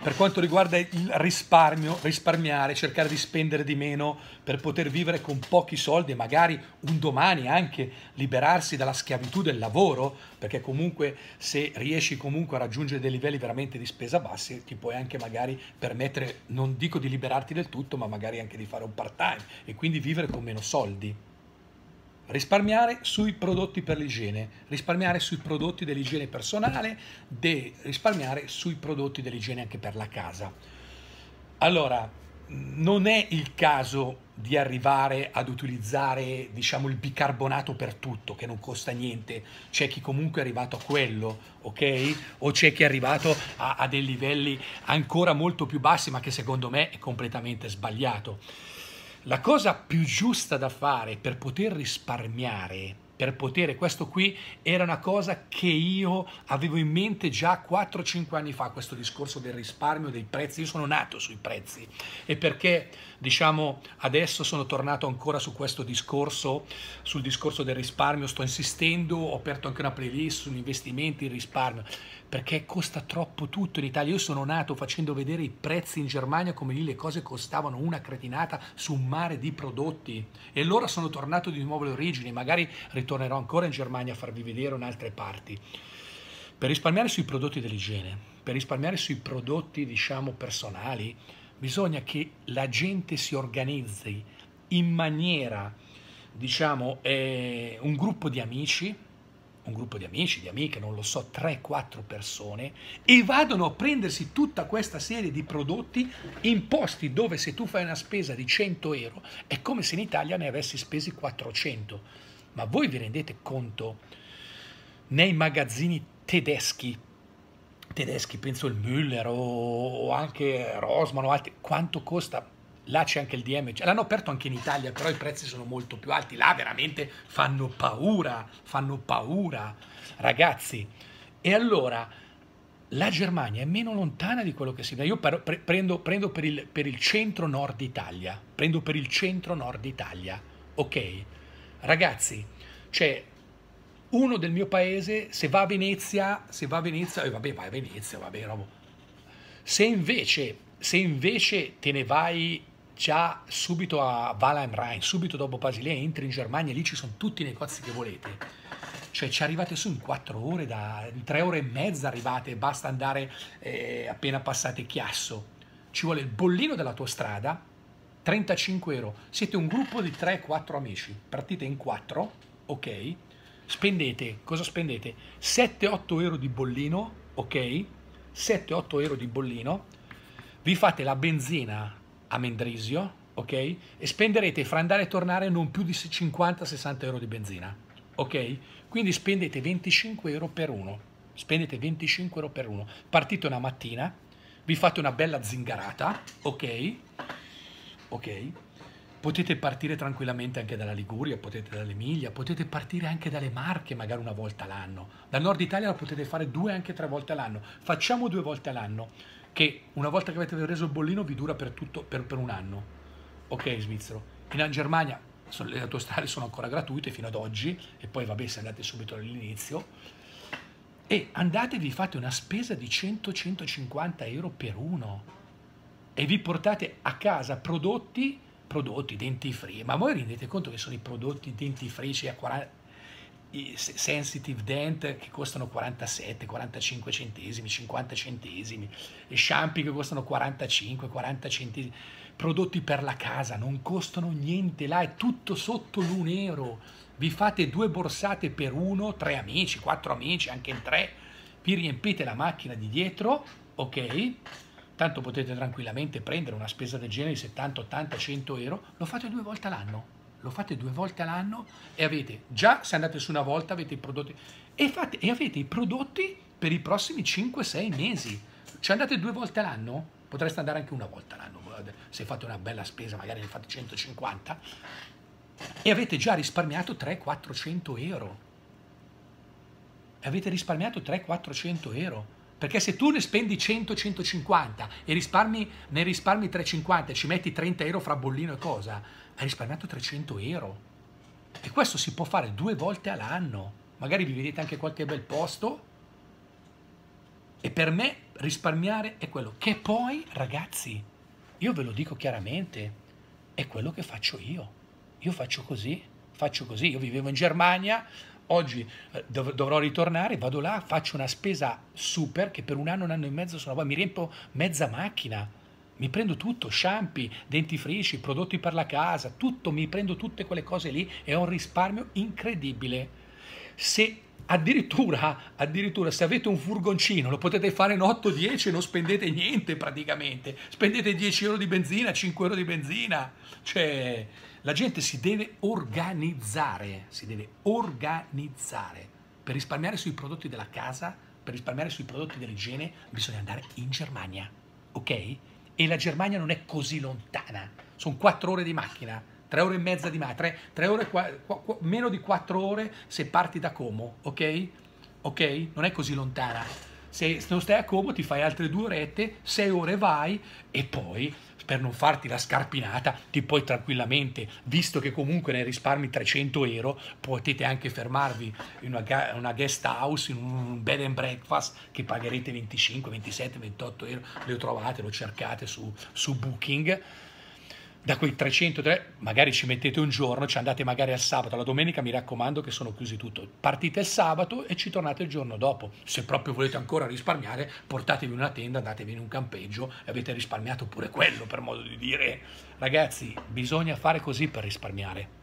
per quanto riguarda il risparmio, risparmiare, cercare di spendere di meno per poter vivere con pochi soldi e magari un domani anche liberarsi dalla schiavitù del lavoro, perché comunque se riesci comunque a raggiungere dei livelli veramente di spesa bassi ti puoi anche magari permettere, non dico di liberarti del tutto, ma magari anche di fare un part time e quindi vivere con meno soldi risparmiare sui prodotti per l'igiene, risparmiare sui prodotti dell'igiene personale, risparmiare sui prodotti dell'igiene anche per la casa. Allora, non è il caso di arrivare ad utilizzare diciamo il bicarbonato per tutto che non costa niente c'è chi comunque è arrivato a quello ok o c'è chi è arrivato a, a dei livelli ancora molto più bassi ma che secondo me è completamente sbagliato la cosa più giusta da fare per poter risparmiare, per poter, questo qui era una cosa che io avevo in mente già 4-5 anni fa, questo discorso del risparmio, dei prezzi, io sono nato sui prezzi e perché diciamo adesso sono tornato ancora su questo discorso, sul discorso del risparmio, sto insistendo, ho aperto anche una playlist su investimenti, il risparmio perché costa troppo tutto in Italia. Io sono nato facendo vedere i prezzi in Germania come lì le cose costavano una cretinata su un mare di prodotti e allora sono tornato di nuovo alle origini, magari ritornerò ancora in Germania a farvi vedere in altre parti. Per risparmiare sui prodotti dell'igiene, per risparmiare sui prodotti diciamo personali, bisogna che la gente si organizzi in maniera, diciamo, eh, un gruppo di amici un gruppo di amici, di amiche, non lo so, 3-4 persone e vadano a prendersi tutta questa serie di prodotti in posti dove se tu fai una spesa di 100 euro è come se in Italia ne avessi spesi 400. Ma voi vi rendete conto nei magazzini tedeschi tedeschi, penso il Müller o, anche Rosman o altri, quanto costa là c'è anche il DM, cioè, l'hanno aperto anche in Italia, però i prezzi sono molto più alti, là veramente fanno paura, fanno paura, ragazzi. E allora la Germania è meno lontana di quello che si vede. Io per, pre, prendo, prendo, per il, il centro-nord Italia, prendo per il centro-nord Italia, ok? Ragazzi, cioè uno del mio paese, se va a Venezia, se va a Venezia, eh, vabbè, vai a Venezia, vabbè, robo. Se invece, se invece te ne vai già subito a Valheim Rhein, subito dopo Basilea, entri in Germania, lì ci sono tutti i negozi che volete. Cioè ci arrivate su in 4 ore, da, in 3 ore e mezza arrivate, basta andare eh, appena passate Chiasso. Ci vuole il bollino della tua strada, 35 euro. Siete un gruppo di 3-4 amici, partite in 4, ok? Spendete, cosa spendete? 7-8 euro di bollino, ok? 7-8 euro di bollino, vi fate la benzina a Mendrisio, ok? E spenderete fra andare e tornare non più di 50-60 euro di benzina, ok? Quindi spendete 25 euro per uno, spendete 25 euro per uno. Partite una mattina, vi fate una bella zingarata, ok? Ok? Potete partire tranquillamente anche dalla Liguria, potete dall'Emilia, potete partire anche dalle Marche magari una volta l'anno. Dal nord Italia lo potete fare due anche tre volte all'anno. Facciamo due volte all'anno che una volta che avete reso il bollino vi dura per, tutto, per, per un anno, ok svizzero. In Germania le autostrade sono ancora gratuite fino ad oggi e poi vabbè se andate subito all'inizio e andate vi fate una spesa di 100-150 euro per uno e vi portate a casa prodotti prodotti dentifrici ma voi rendete conto che sono i prodotti dentifrici a 40, i sensitive dent che costano 47, 45 centesimi, 50 centesimi, shampoo che costano 45, 40 centesimi, prodotti per la casa, non costano niente là, è tutto sotto l'un euro, vi fate due borsate per uno, tre amici, quattro amici, anche in tre, vi riempite la macchina di dietro, ok? Tanto potete tranquillamente prendere una spesa del genere di 70, 80, 100 euro, lo fate due volte all'anno lo fate due volte all'anno e avete già, se andate su una volta, avete i prodotti e, fate, e avete i prodotti per i prossimi 5-6 mesi. Ci cioè, andate due volte all'anno? Potreste andare anche una volta all'anno, eh, se fate una bella spesa, magari ne fate 150, e avete già risparmiato 300-400 euro. Avete risparmiato 300-400 euro. Perché se tu ne spendi 100-150 e risparmi, ne risparmi 350 e ci metti 30 euro fra bollino e cosa, hai risparmiato 300 euro. E questo si può fare due volte all'anno. Magari vi vedete anche qualche bel posto. E per me risparmiare è quello che poi, ragazzi, io ve lo dico chiaramente, è quello che faccio io. Io faccio così, faccio così. Io vivevo in Germania, oggi eh, dov- dovrò ritornare, vado là, faccio una spesa super che per un anno, un anno e mezzo sono qua, mi riempio mezza macchina mi prendo tutto, shampoo, dentifrici, prodotti per la casa, tutto, mi prendo tutte quelle cose lì e ho un risparmio incredibile. Se addirittura, addirittura se avete un furgoncino lo potete fare in 8-10 e non spendete niente praticamente, spendete 10 euro di benzina, 5 euro di benzina, cioè la gente si deve organizzare, si deve organizzare per risparmiare sui prodotti della casa, per risparmiare sui prodotti dell'igiene bisogna andare in Germania, ok? e la Germania non è così lontana, sono quattro ore di macchina, tre ore e mezza di macchina, tre, tre ore, qua, qua, qua, meno di quattro ore se parti da Como, ok? Ok? Non è così lontana. Se non stai a Como ti fai altre due orette, sei ore vai e poi per non farti la scarpinata, ti puoi tranquillamente, visto che comunque ne risparmi 300 euro, potete anche fermarvi in una, una guest house, in un bed and breakfast che pagherete 25, 27, 28 euro, lo trovate, lo cercate su, su Booking da quei 303 magari ci mettete un giorno, ci andate magari al sabato, la domenica mi raccomando che sono chiusi tutto. Partite il sabato e ci tornate il giorno dopo. Se proprio volete ancora risparmiare, portatevi una tenda, andatevi in un campeggio e avete risparmiato pure quello, per modo di dire. Ragazzi, bisogna fare così per risparmiare.